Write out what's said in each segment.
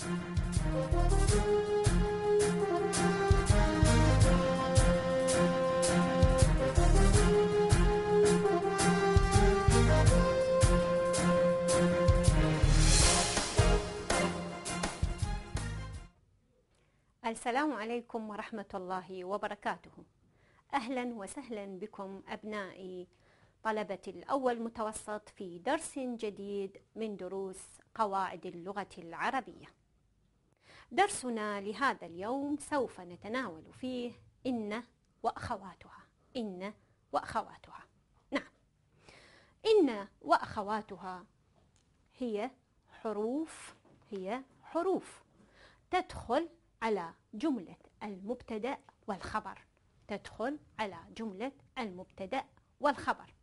السلام عليكم ورحمة الله وبركاته أهلا وسهلا بكم أبنائي طلبة الأول متوسط في درس جديد من دروس قواعد اللغة العربية درسنا لهذا اليوم سوف نتناول فيه إن وأخواتها إن وأخواتها نعم إن وأخواتها هي حروف هي حروف تدخل على جملة المبتدأ والخبر تدخل على جملة المبتدأ والخبر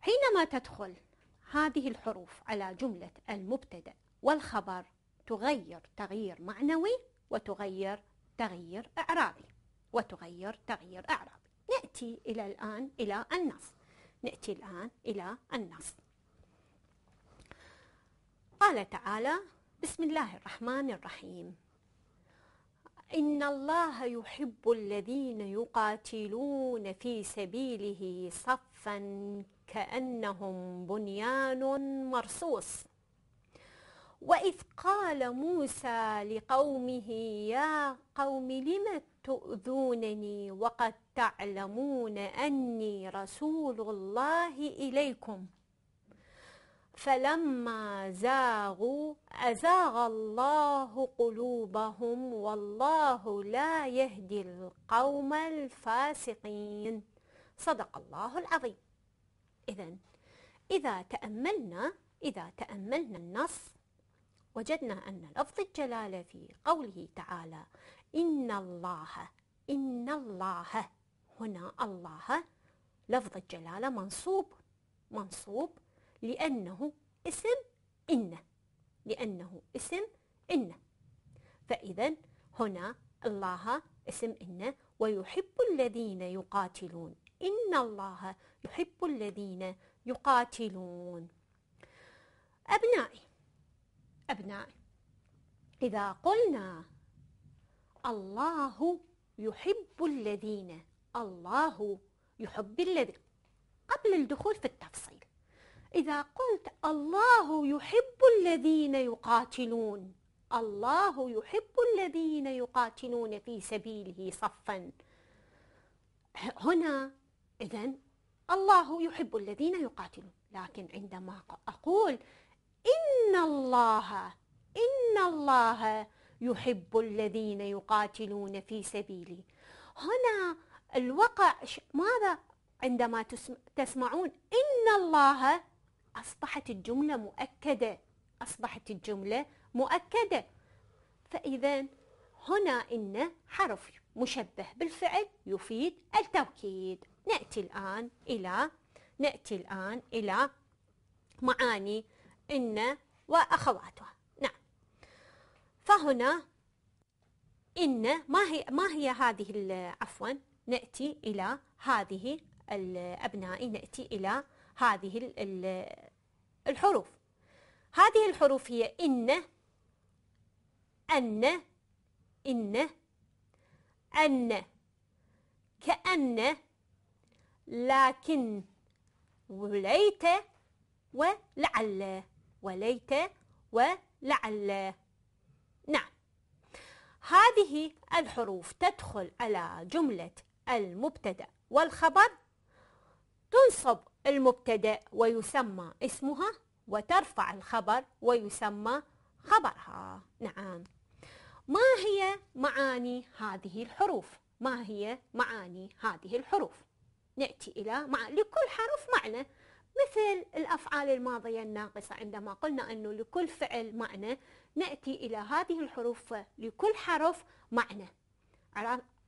حينما تدخل هذه الحروف على جملة المبتدأ والخبر تغير تغيير معنوي وتغير تغيير إعرابي وتغير تغيير إعرابي نأتي إلى الآن إلى النص نأتي الآن إلى النص قال تعالى بسم الله الرحمن الرحيم إن الله يحب الذين يقاتلون في سبيله صفا كأنهم بنيان مرصوص وإذ قال موسى لقومه يا قوم لم تؤذونني وقد تعلمون أني رسول الله إليكم فلما زاغوا أزاغ الله قلوبهم والله لا يهدي القوم الفاسقين صدق الله العظيم إذا إذا تأملنا إذا تأملنا النص وجدنا أن لفظ الجلالة في قوله تعالى إن الله إن الله هنا الله لفظ الجلالة منصوب منصوب لأنه اسم إن لأنه اسم إن فإذا هنا الله اسم إن ويحب الذين يقاتلون إن الله يحب الذين يقاتلون أبنائي الأبناء إذا قلنا الله يحب الذين الله يحب الذين قبل الدخول في التفصيل إذا قلت الله يحب الذين يقاتلون الله يحب الذين يقاتلون في سبيله صفا هنا إذا الله يحب الذين يقاتلون لكن عندما أقول إن الله إن الله يحب الذين يقاتلون في سبيله هنا الوقع ماذا عندما تسمعون إن الله أصبحت الجملة مؤكدة أصبحت الجملة مؤكدة فإذا هنا إن حرف مشبه بالفعل يفيد التوكيد نأتي الآن إلى نأتي الآن إلى معاني إن وأخواتها نعم فهنا إن ما هي ما هي هذه عفوا نأتي إلى هذه الأبناء نأتي إلى هذه الحروف هذه الحروف هي إن أن إن أن كأن لكن وليت ولعل وليت ولعل نعم هذه الحروف تدخل على جملة المبتدأ والخبر تنصب المبتدأ ويسمى اسمها وترفع الخبر ويسمى خبرها نعم ما هي معاني هذه الحروف ما هي معاني هذه الحروف نأتي إلى مع لكل حرف معنى مثل الأفعال الماضية الناقصة عندما قلنا أنه لكل فعل معنى نأتي إلى هذه الحروف لكل حرف معنى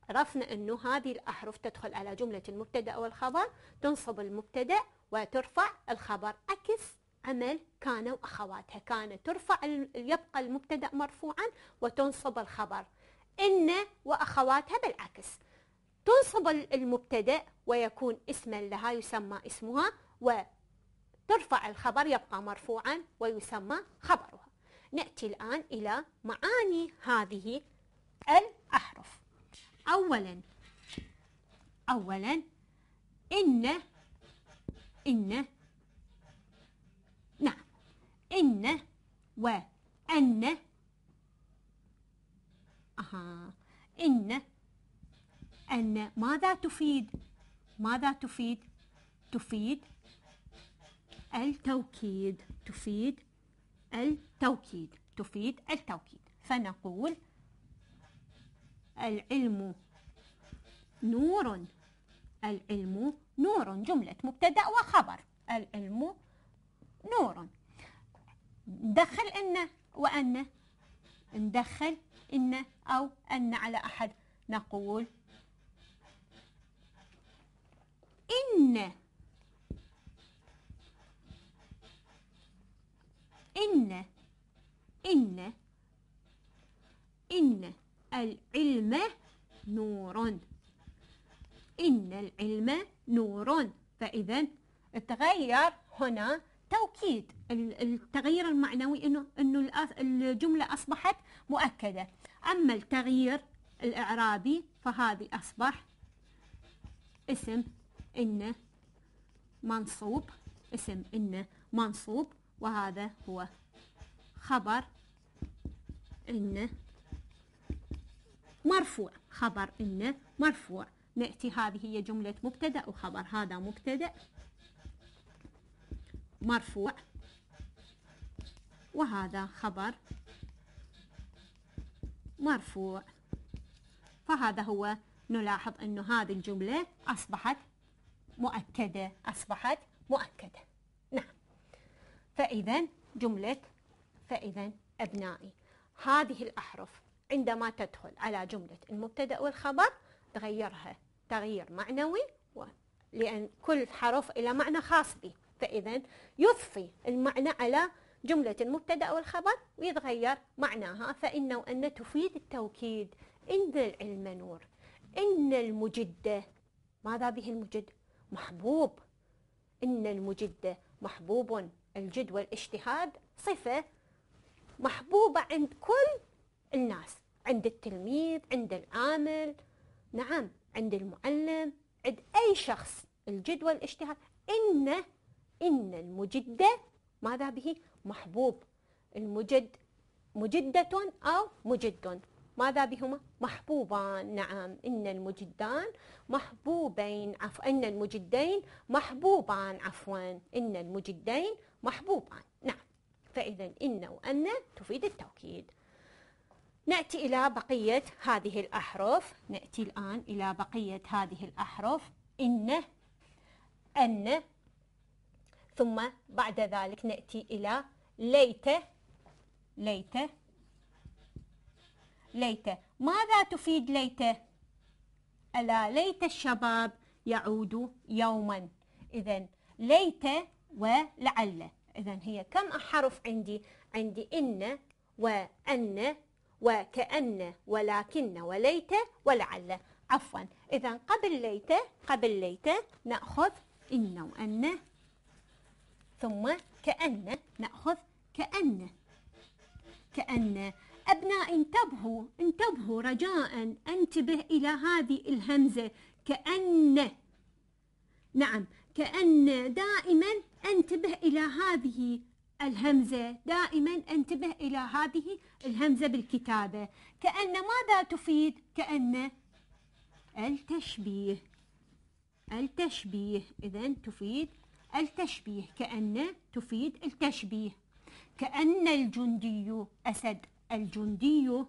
عرفنا أنه هذه الأحرف تدخل على جملة المبتدأ والخبر تنصب المبتدأ وترفع الخبر عكس عمل كان وأخواتها كان ترفع يبقى المبتدأ مرفوعا وتنصب الخبر إن وأخواتها بالعكس تنصب المبتدأ ويكون اسما لها يسمى اسمها و ترفع الخبر يبقى مرفوعا ويسمى خبرها نأتي الآن إلى معاني هذه الأحرف أولا أولا إن إن نعم إن وأن أها إن أن ماذا تفيد؟ ماذا تفيد؟ تفيد التوكيد تفيد التوكيد تفيد التوكيد فنقول العلم نور العلم نور جملة مبتدأ وخبر العلم نور ندخل إن وأن ندخل إن أو أن على أحد نقول إن إن إن إن العلم نور إن العلم نور فإذا تغير هنا توكيد التغيير المعنوي انه انه الجمله اصبحت مؤكده اما التغيير الاعرابي فهذه اصبح اسم ان منصوب اسم ان منصوب وهذا هو خبر إن مرفوع خبر إن مرفوع نأتي هذه هي جملة مبتدأ وخبر هذا مبتدأ مرفوع وهذا خبر مرفوع فهذا هو نلاحظ أن هذه الجملة أصبحت مؤكدة أصبحت مؤكدة فإذا جملة فإذا أبنائي هذه الأحرف عندما تدخل على جملة المبتدأ والخبر تغيرها تغيير معنوي و... لأن كل حرف إلى معنى خاص به فإذا يضفي المعنى على جملة المبتدأ والخبر ويتغير معناها فإنه أن تفيد التوكيد إن العلم نور إن المجدة ماذا به المجد؟ محبوب إن المجدة محبوب الجد والاجتهاد صفة محبوبة عند كل الناس عند التلميذ عند العامل نعم عند المعلم عند أي شخص الجد والاجتهاد إن إن المجدة ماذا به محبوب المجد مجدة أو مجد ماذا بهما محبوبان نعم إن المجدان محبوبين عفوا إن المجدين محبوبان عفوا إن المجدين محبوبان نعم فإذا إن وأن تفيد التوكيد نأتي إلى بقية هذه الأحرف نأتي الآن إلى بقية هذه الأحرف إن أن ثم بعد ذلك نأتي إلى ليت ليت ليت ماذا تفيد ليت ألا ليت الشباب يعود يوما إذا ليت ولعل إذا هي كم حرف عندي عندي إن وأن وكأن ولكن وليت ولعل عفوا إذا قبل ليت قبل ليت نأخذ إن وأن ثم كأن نأخذ كأن كأن أبناء انتبهوا انتبهوا رجاء انتبه إلى هذه الهمزة كأن نعم كأن دائما انتبه إلى هذه الهمزة دائما انتبه إلى هذه الهمزة بالكتابة كأن ماذا تفيد؟ كأن التشبيه التشبيه إذا تفيد التشبيه كأن تفيد التشبيه كأن الجندي أسد الجندي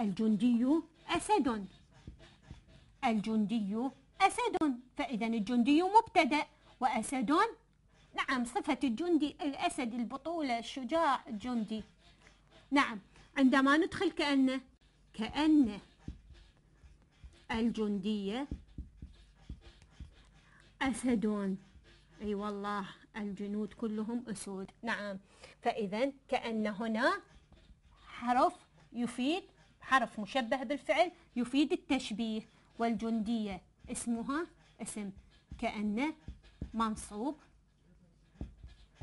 الجندي أسد الجندي أسد فإذا الجندي مبتدأ وأسد نعم صفة الجندي الأسد البطولة الشجاع الجندي نعم عندما ندخل كأن كأن الجندية أسد اي والله الجنود كلهم اسود نعم فاذا كان هنا حرف يفيد حرف مشبه بالفعل يفيد التشبيه والجنديه اسمها اسم كان منصوب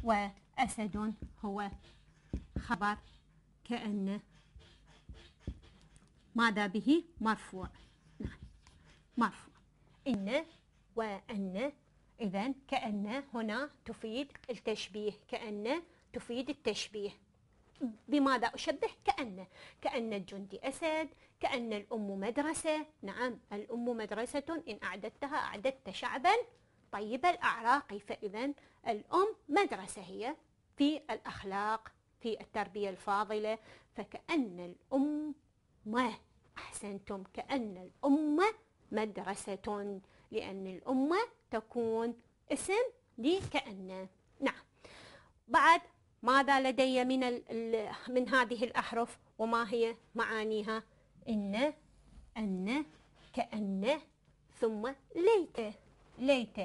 واسد هو خبر كان ماذا به مرفوع نعم مرفوع ان وان إذا كأن هنا تفيد التشبيه كأن تفيد التشبيه بماذا أشبه كأن كأن الجندي أسد كأن الأم مدرسة نعم الأم مدرسة إن أعددتها أعددت شعبا طيب الأعراق فإذا الأم مدرسة هي في الأخلاق في التربية الفاضلة فكأن الأمة أحسنتم كأن الأمة مدرسة لأن الأمة تكون اسم لكأن نعم بعد ماذا لدي من من هذه الأحرف وما هي معانيها إن أن كأن ثم ليت ليت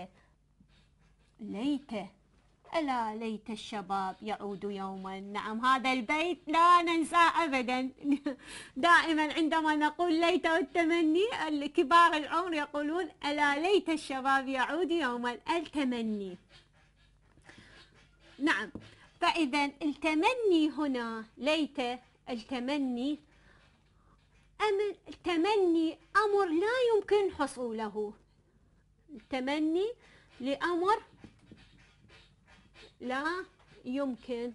ليت ألا ليت الشباب يعود يوما نعم هذا البيت لا ننساه أبدا دائما عندما نقول ليت التمني الكبار العمر يقولون ألا ليت الشباب يعود يوما التمني نعم فإذا التمني هنا ليت التمني أم التمني أمر لا يمكن حصوله التمني لأمر لا يمكن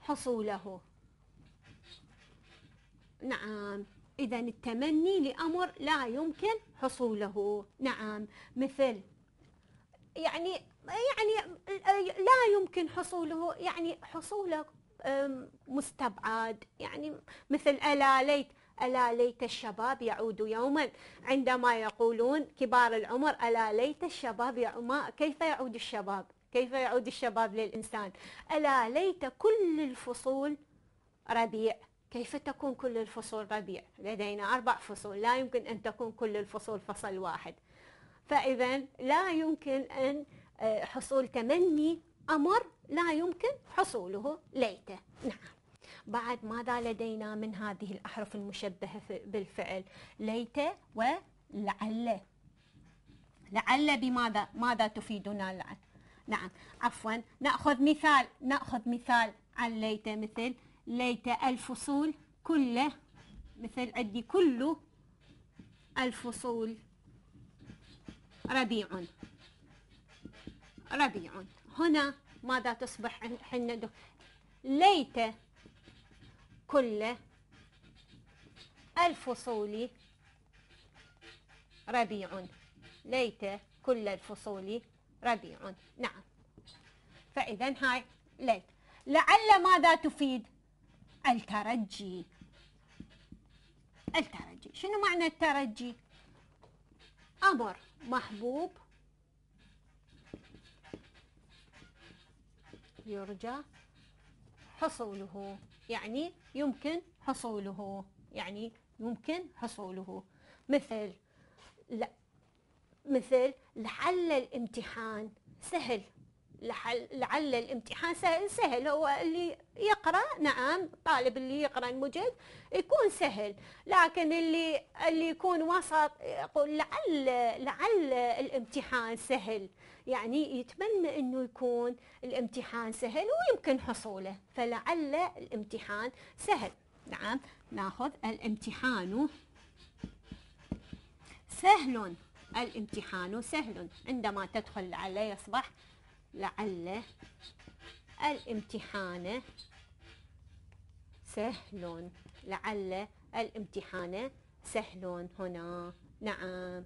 حصوله نعم إذا التمني لأمر لا يمكن حصوله نعم مثل يعني يعني لا يمكن حصوله يعني حصوله مستبعد يعني مثل ألا ليت ألا ليت الشباب يعود يوما عندما يقولون كبار العمر ألا ليت الشباب يعود كيف يعود الشباب كيف يعود الشباب للإنسان ألا ليت كل الفصول ربيع كيف تكون كل الفصول ربيع لدينا أربع فصول لا يمكن أن تكون كل الفصول فصل واحد فإذا لا يمكن أن آه، حصول تمني أمر لا يمكن حصوله ليته نعم بعد ماذا لدينا من هذه الأحرف المشبهة بالفعل ليت ولعل لعل بماذا ماذا تفيدنا لعل نعم عفوا نأخذ مثال نأخذ مثال عن ليت مثل ليت الفصول كله مثل عندي كل الفصول ربيع ربيع هنا ماذا تصبح حنا ليت كل الفصول ربيع ليت كل الفصول ربيع نعم فإذا هاي ليت لعل ماذا تفيد الترجي الترجي شنو معنى الترجي أمر محبوب يرجى حصوله يعني يمكن حصوله يعني يمكن حصوله مثل لا مثل لعل الامتحان سهل لحل لعل الامتحان سهل, سهل هو اللي يقرا نعم طالب اللي يقرا المجد يكون سهل لكن اللي اللي يكون وسط يقول لعل لعل الامتحان سهل يعني يتمنى انه يكون الامتحان سهل ويمكن حصوله فلعل الامتحان سهل نعم ناخذ الامتحان سهل الامتحان سهل عندما تدخل لعل يصبح لعل الامتحان سهل لعل الامتحان سهل هنا نعم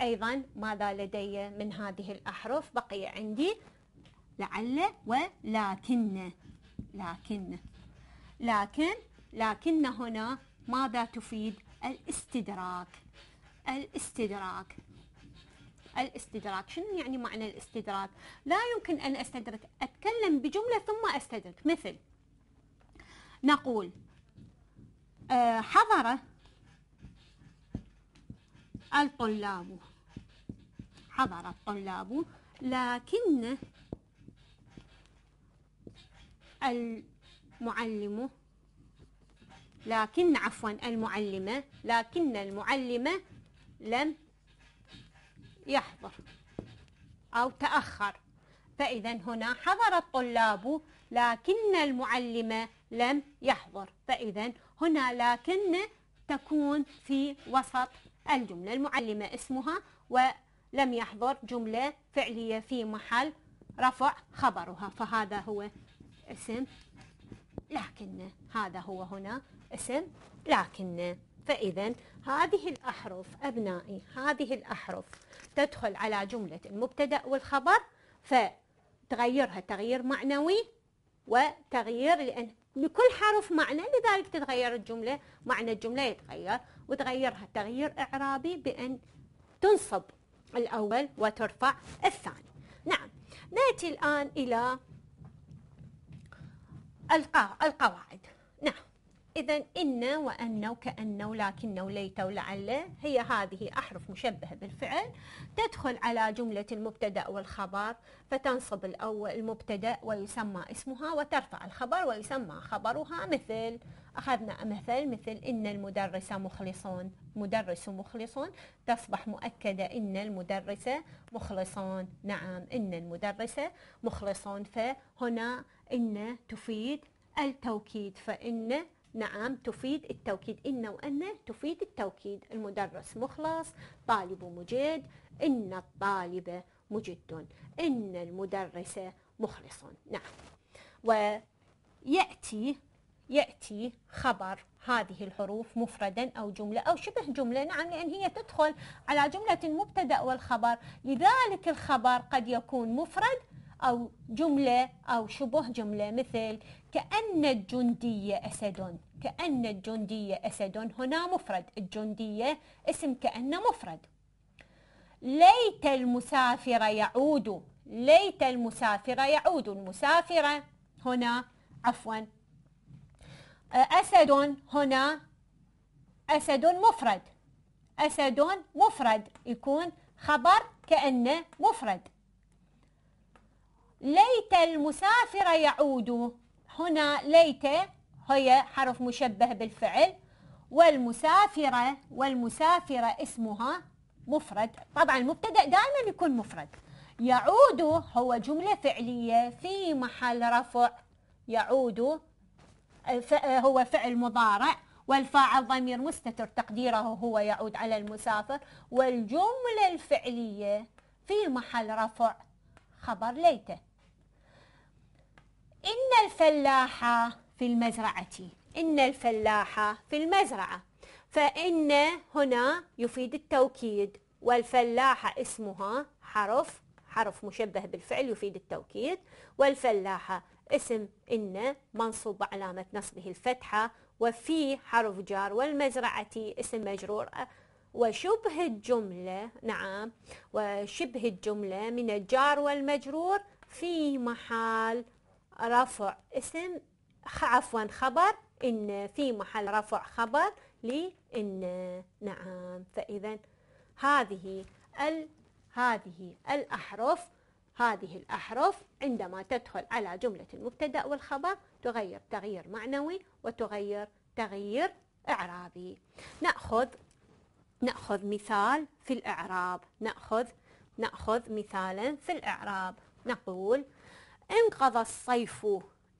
أيضا ماذا لدي من هذه الأحرف بقي عندي لعل ولكن لكن لكن لكن هنا ماذا تفيد الاستدراك الاستدراك الاستدراك شنو يعني معنى الاستدراك لا يمكن أن أستدرك أتكلم بجملة ثم أستدرك مثل نقول آه، حضر الطلاب حضر الطلاب لكن المعلم لكن عفوا المعلمة لكن المعلمة لم يحضر أو تأخر فإذا هنا حضر الطلاب لكن المعلم لم يحضر فإذا هنا لكن تكون في وسط الجملة المعلمة اسمها ولم يحضر جملة فعلية في محل رفع خبرها فهذا هو اسم لكن هذا هو هنا اسم لكن فإذا هذه الأحرف أبنائي هذه الأحرف تدخل على جملة المبتدأ والخبر فتغيرها تغيير معنوي وتغيير لأن لكل حرف معنى لذلك تتغير الجملة معنى الجملة يتغير وتغيرها تغيير إعرابي بأن تنصب الأول وترفع الثاني نعم نأتي الآن إلى القواعد إذا إن وأن وكأن ولكن وليت ولعل هي هذه أحرف مشبهة بالفعل تدخل على جملة المبتدأ والخبر فتنصب الأول المبتدأ ويسمى اسمها وترفع الخبر ويسمى خبرها مثل أخذنا مثل مثل إن المدرس مخلصون مدرس مخلصون تصبح مؤكدة إن المدرسة مخلصون نعم إن المدرسة مخلصون فهنا إن تفيد التوكيد فإن نعم تفيد التوكيد إن وأن تفيد التوكيد المدرس مخلص طالب مجد إن الطالب مجد إن المدرس مخلص نعم ويأتي يأتي خبر هذه الحروف مفردا أو جملة أو شبه جملة نعم لأن هي تدخل على جملة المبتدأ والخبر لذلك الخبر قد يكون مفرد أو جملة أو شبه جملة مثل كأن الجندي أسد كأن الجندي أسد هنا مفرد الجندية اسم كأن مفرد ليت المسافر يعود ليت المسافر يعود المسافرة هنا عفوا أسد هنا أسد مفرد أسد مفرد يكون خبر كأنه مفرد ليت المسافر يعود هنا ليت هي حرف مشبه بالفعل والمسافرة والمسافرة اسمها مفرد طبعا المبتدأ دائما يكون مفرد يعود هو جملة فعلية في محل رفع يعود هو فعل مضارع والفاعل ضمير مستتر تقديره هو يعود على المسافر والجملة الفعلية في محل رفع خبر ليته إن الفلاحة في المزرعة إن الفلاحة في المزرعة فإن هنا يفيد التوكيد والفلاحة اسمها حرف حرف مشبه بالفعل يفيد التوكيد والفلاحة اسم إن منصوب علامة نصبه الفتحة وفي حرف جار والمزرعة اسم مجرور وشبه الجملة نعم وشبه الجملة من الجار والمجرور في محال رفع اسم عفوا خبر إن في محل رفع خبر لإن نعم فإذا هذه ال هذه الأحرف هذه الأحرف عندما تدخل على جملة المبتدأ والخبر تغير تغيير معنوي وتغير تغيير إعرابي نأخذ نأخذ مثال في الإعراب نأخذ نأخذ مثالا في الإعراب نقول انقضى الصيف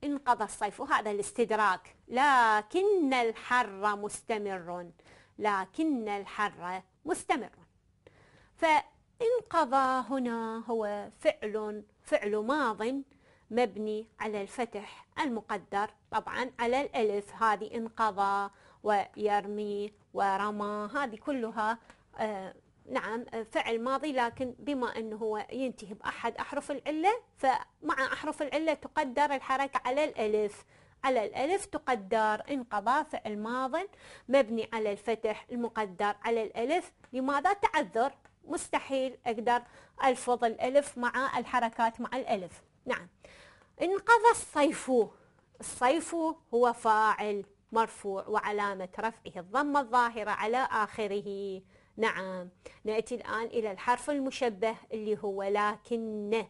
انقضى الصيف هذا الاستدراك لكن الحر مستمر لكن الحر مستمر فانقضى هنا هو فعل فعل ماض مبني على الفتح المقدر طبعا على الألف هذه انقضى ويرمي ورمى هذه كلها آه، نعم آه، فعل ماضي لكن بما أنه هو ينتهي بأحد أحرف العلة فمع أحرف العلة تقدر الحركة على الألف على الألف تقدر انقضى فعل ماض مبني على الفتح المقدر على الألف لماذا تعذر مستحيل أقدر ألفظ الألف مع الحركات مع الألف نعم انقضى الصيف الصيف هو فاعل مرفوع وعلامة رفعه الضمة الظاهرة على آخره نعم نأتي الآن إلى الحرف المشبه اللي هو لكن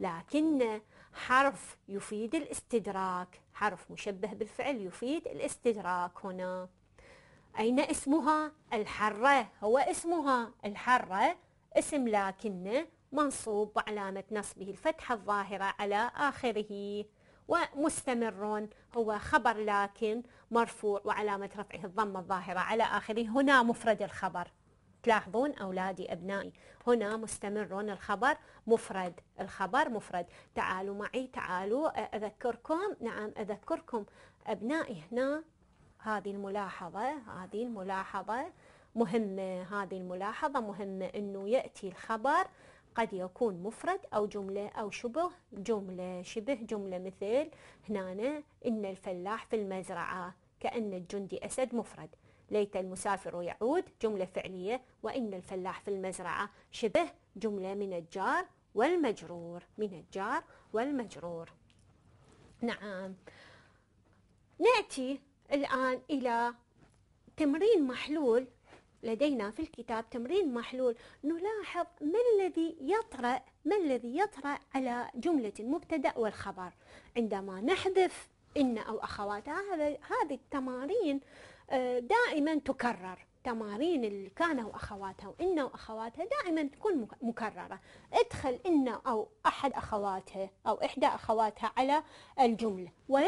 لكن حرف يفيد الاستدراك حرف مشبه بالفعل يفيد الاستدراك هنا أين اسمها الحرة هو اسمها الحرة اسم لكن منصوب وعلامة نصبه الفتحة الظاهرة على آخره ومستمر هو خبر لكن مرفوع وعلامة رفعه الضمة الظاهرة على آخره هنا مفرد الخبر تلاحظون أولادي أبنائي هنا مستمر الخبر مفرد الخبر مفرد تعالوا معي تعالوا أذكركم نعم أذكركم أبنائي هنا هذه الملاحظة هذه الملاحظة مهمة هذه الملاحظة مهمة أنه يأتي الخبر قد يكون مفرد أو جملة أو شبه جملة شبه جملة مثل هنا إن الفلاح في المزرعة كأن الجندي أسد مفرد ليت المسافر يعود جملة فعلية وإن الفلاح في المزرعة شبه جملة من الجار والمجرور من الجار والمجرور نعم نأتي الآن إلى تمرين محلول لدينا في الكتاب تمرين محلول نلاحظ ما الذي يطرأ ما الذي يطرأ على جملة المبتدأ والخبر عندما نحذف إن أو أخواتها هذه التمارين دائما تكرر تمارين اللي كانوا أخواتها وإنه وأخواتها دائما تكون مكررة ادخل ان أو أحد أخواتها أو إحدى أخواتها على الجملة و...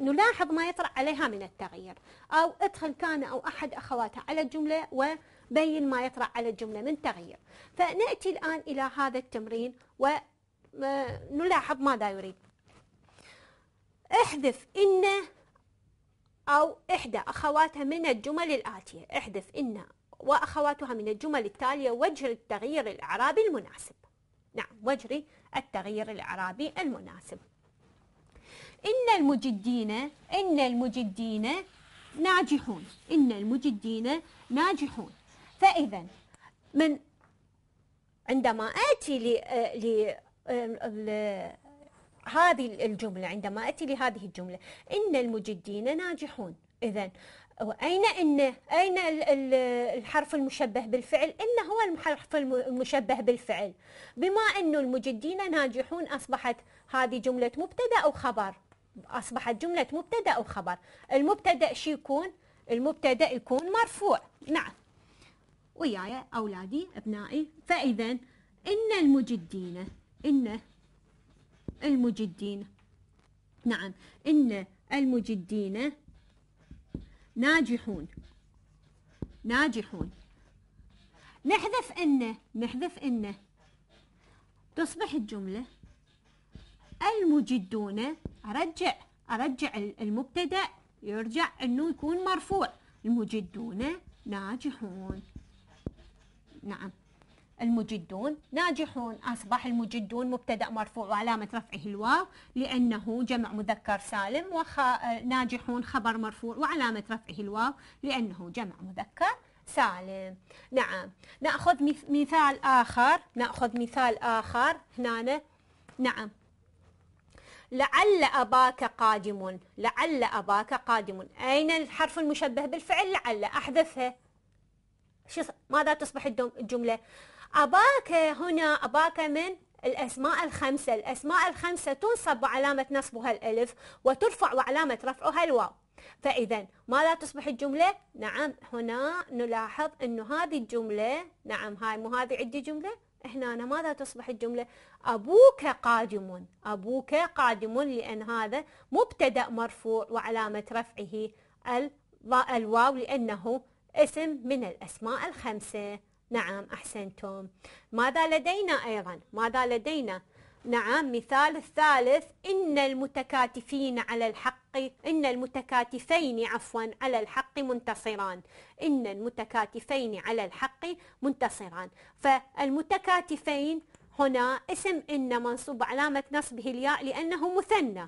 ونلاحظ ما يطرأ عليها من التغيير أو ادخل كان أو أحد أخواتها على الجملة وبين ما يطرأ على الجملة من تغيير فنأتي الآن إلى هذا التمرين ونلاحظ ماذا يريد احذف ان أو إحدى أخواتها من الجمل الآتية احذف إن وأخواتها من الجمل التالية وجر التغيير الإعرابي المناسب نعم وجر التغيير الإعرابي المناسب إن المجدين إن المجدين ناجحون إن المجدين ناجحون فإذا من عندما آتي ل آه، آه، هذه الجملة عندما أتي لهذه الجملة إن المجدين ناجحون إذا أين إن أين الحرف المشبه بالفعل إن هو الحرف المشبه بالفعل بما أن المجدين ناجحون أصبحت هذه جملة مبتدأ أو خبر أصبحت جملة مبتدأ أو خبر المبتدأ شي يكون المبتدأ يكون مرفوع نعم وياي أولادي أبنائي فإذا إن المجدين إن المجدين نعم إن المجدين ناجحون ناجحون نحذف إن نحذف إن تصبح الجملة المجدون أرجع أرجع المبتدأ يرجع إنه يكون مرفوع المجدون ناجحون نعم المجدون ناجحون أصبح المجدون مبتدأ مرفوع وعلامة رفعه الواو لأنه جمع مذكر سالم وناجحون خبر مرفوع وعلامة رفعه الواو لأنه جمع مذكر سالم نعم نأخذ مثال آخر نأخذ مثال آخر هنا نعم لعل أباك قادم لعل أباك قادم أين الحرف المشبه بالفعل لعل أحذفه ماذا تصبح الجملة أباك هنا أباك من الأسماء الخمسة الأسماء الخمسة تنصب وعلامة نصبها الألف وترفع وعلامة رفعها الواو فإذا ماذا تصبح الجملة؟ نعم هنا نلاحظ أنه هذه الجملة نعم هاي مو هذه عندي جملة هنا ماذا تصبح الجملة؟ أبوك قادم أبوك قادم لأن هذا مبتدأ مرفوع وعلامة رفعه الواو لأنه اسم من الأسماء الخمسة نعم أحسنتم ماذا لدينا أيضا ماذا لدينا نعم مثال الثالث إن المتكاتفين على الحق إن المتكاتفين عفوا على الحق منتصران إن المتكاتفين على الحق منتصران فالمتكاتفين هنا اسم إن منصوب علامة نصبه الياء لأنه مثنى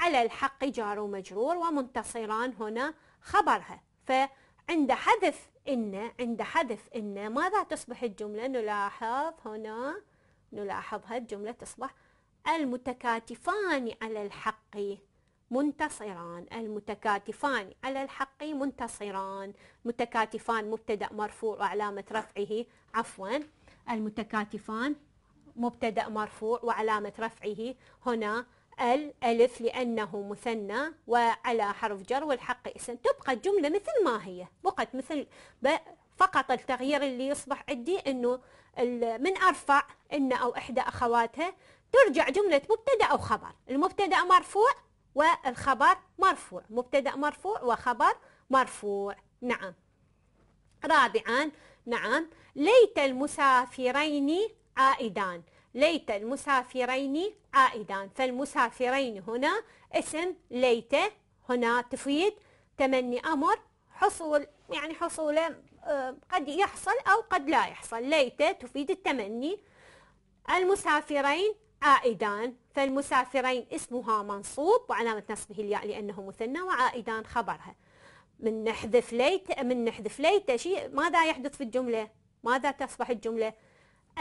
على الحق جار ومجرور ومنتصران هنا خبرها فعند حذف إن عند حذف إن ماذا تصبح الجملة نلاحظ هنا نلاحظها الجملة تصبح المتكاتفان على الحق منتصران المتكاتفان على الحق منتصران متكاتفان مبتدأ مرفوع وعلامة رفعه عفوا المتكاتفان مبتدأ مرفوع وعلامة رفعه هنا الألف لأنه مثنى وعلى حرف جر والحق اسم تبقى الجملة مثل ما هي بقت مثل فقط التغيير اللي يصبح عندي أنه من أرفع إن أو إحدى أخواتها ترجع جملة مبتدأ أو خبر المبتدأ مرفوع والخبر مرفوع مبتدأ مرفوع وخبر مرفوع نعم رابعا نعم ليت المسافرين عائدان ليت المسافرين عائدا فالمسافرين هنا اسم ليت هنا تفيد تمني أمر حصول يعني حصوله آه، قد يحصل أو قد لا يحصل ليت تفيد التمني المسافرين عائدان فالمسافرين اسمها منصوب وعلامة نصبه الياء لأنه مثنى وعائدان خبرها من نحذف ليت من نحذف ليت شيء ماذا يحدث في الجملة؟ ماذا تصبح الجملة؟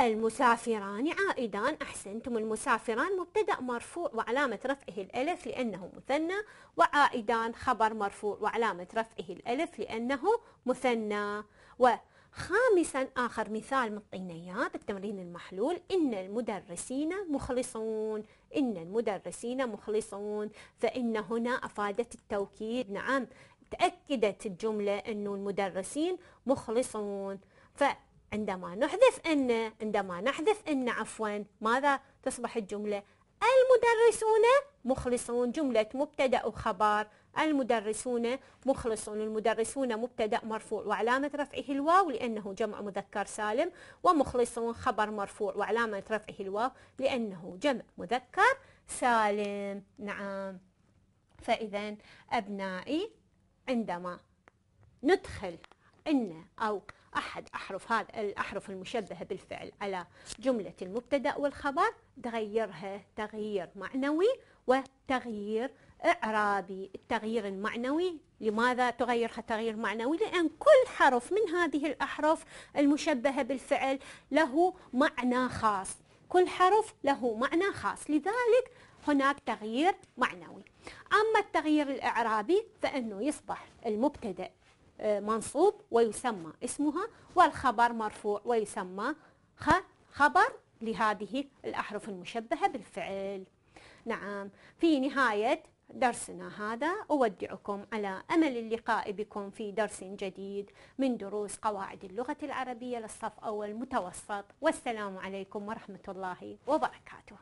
المسافران عائدان أحسنتم المسافران مبتدأ مرفوع وعلامة رفعه الألف لأنه مثنى وعائدان خبر مرفوع وعلامة رفعه الألف لأنه مثنى وخامسا آخر مثال من الطينيات التمرين المحلول إن المدرسين مخلصون إن المدرسين مخلصون فإن هنا أفادت التوكيد نعم تأكدت الجملة أنه المدرسين مخلصون ف عندما نحذف أن عندما نحذف أن عفوا ماذا تصبح الجملة المدرسون مخلصون جملة مبتدأ وخبر المدرسون مخلصون المدرسون مبتدأ مرفوع وعلامة رفعه الواو لأنه جمع مذكر سالم ومخلصون خبر مرفوع وعلامة رفعه الواو لأنه جمع مذكر سالم نعم فإذا أبنائي عندما ندخل إن أو أحد أحرف هذا الأحرف المشبهة بالفعل على جملة المبتدأ والخبر تغيرها تغيير معنوي وتغيير إعرابي التغيير المعنوي لماذا تغيرها تغيير معنوي لأن كل حرف من هذه الأحرف المشبهة بالفعل له معنى خاص كل حرف له معنى خاص لذلك هناك تغيير معنوي أما التغيير الإعرابي فإنه يصبح المبتدأ آه، منصوب ويسمى اسمها والخبر مرفوع ويسمى خبر لهذه الأحرف المشبهة بالفعل نعم في نهاية درسنا هذا أودعكم على أمل اللقاء بكم في درس جديد من دروس قواعد اللغة العربية للصف أول متوسط والسلام عليكم ورحمة الله وبركاته